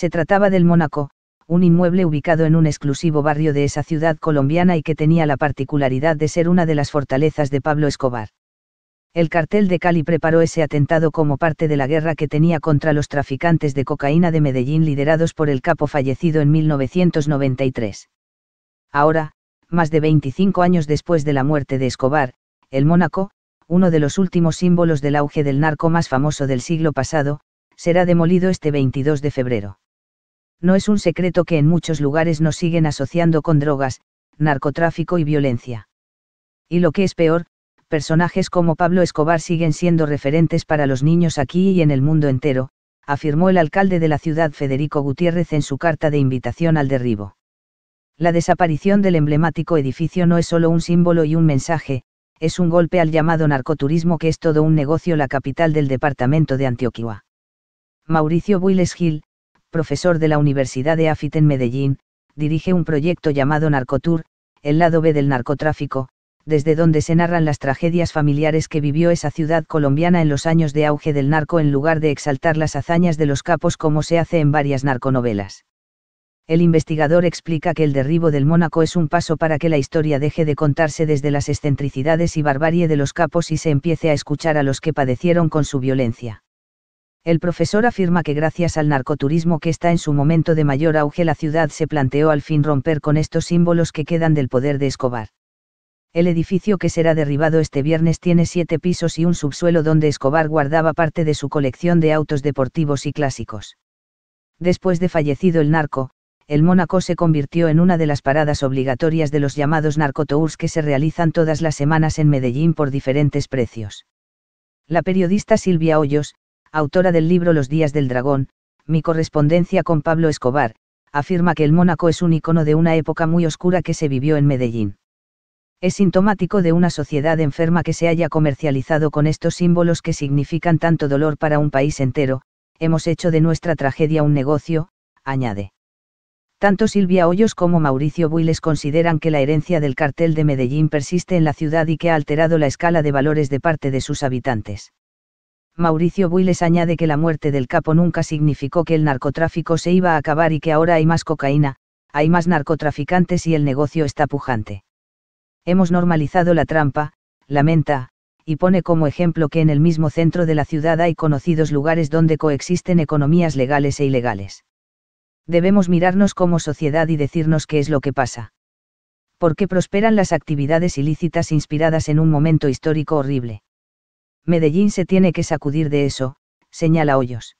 Se trataba del Mónaco, un inmueble ubicado en un exclusivo barrio de esa ciudad colombiana y que tenía la particularidad de ser una de las fortalezas de Pablo Escobar. El cartel de Cali preparó ese atentado como parte de la guerra que tenía contra los traficantes de cocaína de Medellín liderados por el capo fallecido en 1993. Ahora, más de 25 años después de la muerte de Escobar, el Mónaco, uno de los últimos símbolos del auge del narco más famoso del siglo pasado, será demolido este 22 de febrero no es un secreto que en muchos lugares nos siguen asociando con drogas, narcotráfico y violencia. Y lo que es peor, personajes como Pablo Escobar siguen siendo referentes para los niños aquí y en el mundo entero, afirmó el alcalde de la ciudad Federico Gutiérrez en su carta de invitación al derribo. La desaparición del emblemático edificio no es solo un símbolo y un mensaje, es un golpe al llamado narcoturismo que es todo un negocio la capital del departamento de Antioquia. Mauricio Builes Gil, profesor de la Universidad de AFIT en Medellín, dirige un proyecto llamado Narcotour, el lado B del narcotráfico, desde donde se narran las tragedias familiares que vivió esa ciudad colombiana en los años de auge del narco en lugar de exaltar las hazañas de los capos como se hace en varias narconovelas. El investigador explica que el derribo del Mónaco es un paso para que la historia deje de contarse desde las excentricidades y barbarie de los capos y se empiece a escuchar a los que padecieron con su violencia. El profesor afirma que gracias al narcoturismo que está en su momento de mayor auge la ciudad se planteó al fin romper con estos símbolos que quedan del poder de Escobar. El edificio que será derribado este viernes tiene siete pisos y un subsuelo donde Escobar guardaba parte de su colección de autos deportivos y clásicos. Después de fallecido el narco, el Mónaco se convirtió en una de las paradas obligatorias de los llamados narcotours que se realizan todas las semanas en Medellín por diferentes precios. La periodista Silvia Hoyos, autora del libro Los Días del Dragón, mi correspondencia con Pablo Escobar, afirma que el Mónaco es un icono de una época muy oscura que se vivió en Medellín. Es sintomático de una sociedad enferma que se haya comercializado con estos símbolos que significan tanto dolor para un país entero, hemos hecho de nuestra tragedia un negocio, añade. Tanto Silvia Hoyos como Mauricio Builes consideran que la herencia del cartel de Medellín persiste en la ciudad y que ha alterado la escala de valores de parte de sus habitantes. Mauricio Builes añade que la muerte del capo nunca significó que el narcotráfico se iba a acabar y que ahora hay más cocaína, hay más narcotraficantes y el negocio está pujante. Hemos normalizado la trampa, lamenta, y pone como ejemplo que en el mismo centro de la ciudad hay conocidos lugares donde coexisten economías legales e ilegales. Debemos mirarnos como sociedad y decirnos qué es lo que pasa. ¿Por qué prosperan las actividades ilícitas inspiradas en un momento histórico horrible? Medellín se tiene que sacudir de eso, señala Hoyos.